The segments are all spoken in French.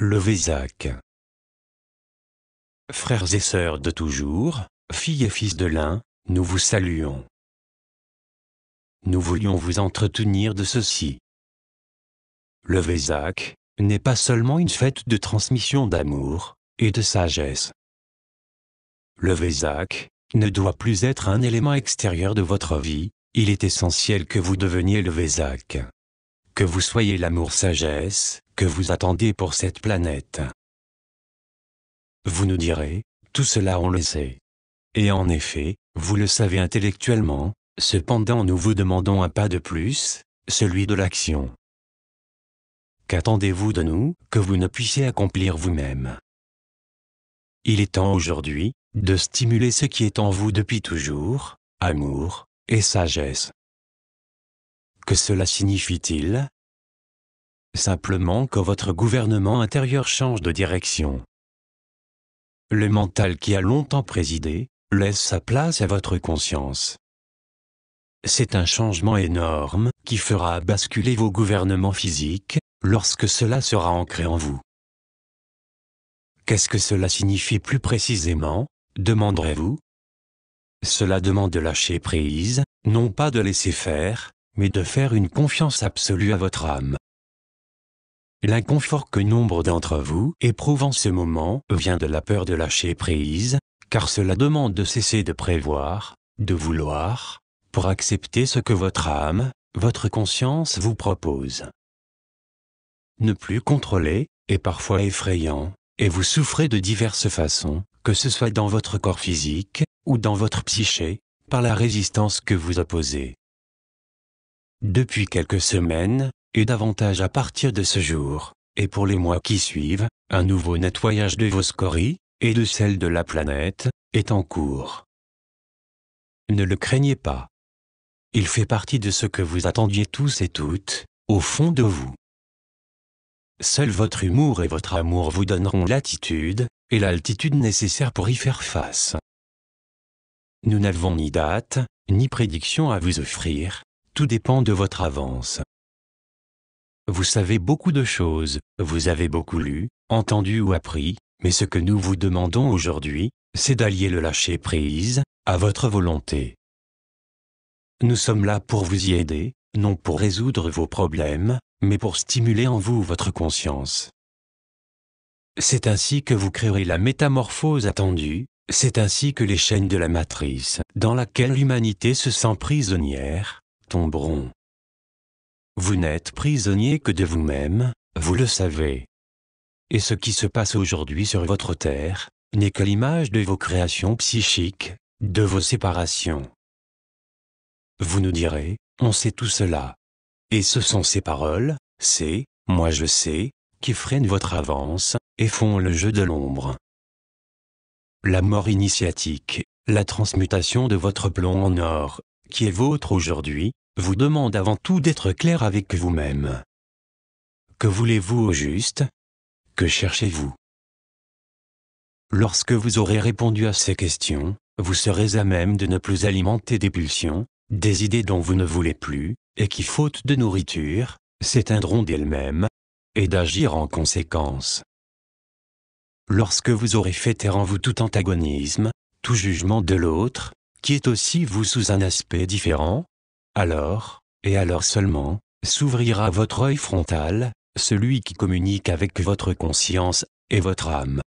Le Frères et sœurs de toujours, filles et fils de l'un, nous vous saluons. Nous voulions vous entretenir de ceci. Le Vézac n'est pas seulement une fête de transmission d'amour et de sagesse. Le Vésac ne doit plus être un élément extérieur de votre vie, il est essentiel que vous deveniez le Vésac que vous soyez l'amour-sagesse que vous attendez pour cette planète. Vous nous direz, tout cela on le sait. Et en effet, vous le savez intellectuellement, cependant nous vous demandons un pas de plus, celui de l'action. Qu'attendez-vous de nous que vous ne puissiez accomplir vous-même Il est temps aujourd'hui de stimuler ce qui est en vous depuis toujours, amour et sagesse. Que cela signifie-t-il Simplement que votre gouvernement intérieur change de direction. Le mental qui a longtemps présidé laisse sa place à votre conscience. C'est un changement énorme qui fera basculer vos gouvernements physiques lorsque cela sera ancré en vous. Qu'est-ce que cela signifie plus précisément demanderez-vous Cela demande de lâcher prise, non pas de laisser faire, mais de faire une confiance absolue à votre âme. L'inconfort que nombre d'entre vous éprouvent en ce moment vient de la peur de lâcher prise, car cela demande de cesser de prévoir, de vouloir, pour accepter ce que votre âme, votre conscience vous propose. Ne plus contrôler est parfois effrayant, et vous souffrez de diverses façons, que ce soit dans votre corps physique, ou dans votre psyché, par la résistance que vous opposez. Depuis quelques semaines, et davantage à partir de ce jour, et pour les mois qui suivent, un nouveau nettoyage de vos scories, et de celles de la planète, est en cours. Ne le craignez pas. Il fait partie de ce que vous attendiez tous et toutes, au fond de vous. Seul votre humour et votre amour vous donneront l'attitude, et l'altitude nécessaire pour y faire face. Nous n'avons ni date, ni prédiction à vous offrir, tout dépend de votre avance. Vous savez beaucoup de choses, vous avez beaucoup lu, entendu ou appris, mais ce que nous vous demandons aujourd'hui, c'est d'allier le lâcher-prise à votre volonté. Nous sommes là pour vous y aider, non pour résoudre vos problèmes, mais pour stimuler en vous votre conscience. C'est ainsi que vous créerez la métamorphose attendue, c'est ainsi que les chaînes de la matrice, dans laquelle l'humanité se sent prisonnière, tomberont. Vous n'êtes prisonnier que de vous-même, vous le savez. Et ce qui se passe aujourd'hui sur votre terre, n'est que l'image de vos créations psychiques, de vos séparations. Vous nous direz, on sait tout cela. Et ce sont ces paroles, c'est, moi je sais, qui freinent votre avance, et font le jeu de l'ombre. La mort initiatique, la transmutation de votre plomb en or, qui est vôtre aujourd'hui, vous demande avant tout d'être clair avec vous-même. Que voulez-vous au juste Que cherchez-vous Lorsque vous aurez répondu à ces questions, vous serez à même de ne plus alimenter des pulsions, des idées dont vous ne voulez plus, et qui, faute de nourriture, s'éteindront d'elles-mêmes, et d'agir en conséquence. Lorsque vous aurez fait en vous tout antagonisme, tout jugement de l'autre, qui est aussi vous sous un aspect différent, alors, et alors seulement, s'ouvrira votre œil frontal, celui qui communique avec votre conscience et votre âme.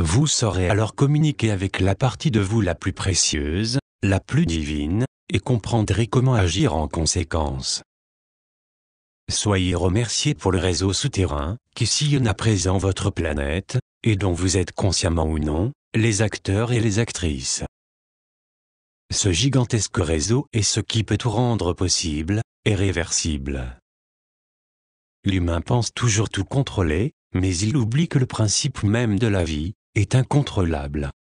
Vous saurez alors communiquer avec la partie de vous la plus précieuse, la plus divine, et comprendrez comment agir en conséquence. Soyez remerciés pour le réseau souterrain, qui sillonne à présent votre planète, et dont vous êtes consciemment ou non, les acteurs et les actrices. Ce gigantesque réseau est ce qui peut tout rendre possible, et réversible. L'humain pense toujours tout contrôler, mais il oublie que le principe même de la vie est incontrôlable.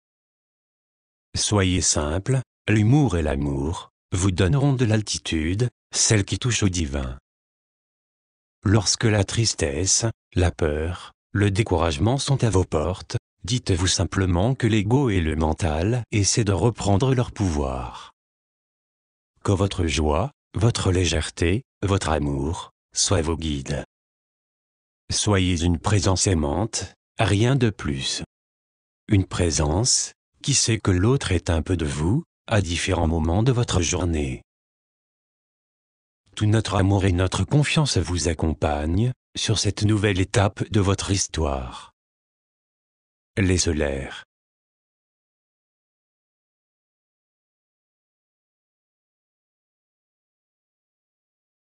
Soyez simple, l'humour et l'amour vous donneront de l'altitude, celle qui touche au divin. Lorsque la tristesse, la peur, le découragement sont à vos portes, Dites-vous simplement que l'ego et le mental essaient de reprendre leur pouvoir. Que votre joie, votre légèreté, votre amour, soient vos guides. Soyez une présence aimante, rien de plus. Une présence qui sait que l'autre est un peu de vous, à différents moments de votre journée. Tout notre amour et notre confiance vous accompagnent sur cette nouvelle étape de votre histoire. Les solaires. E e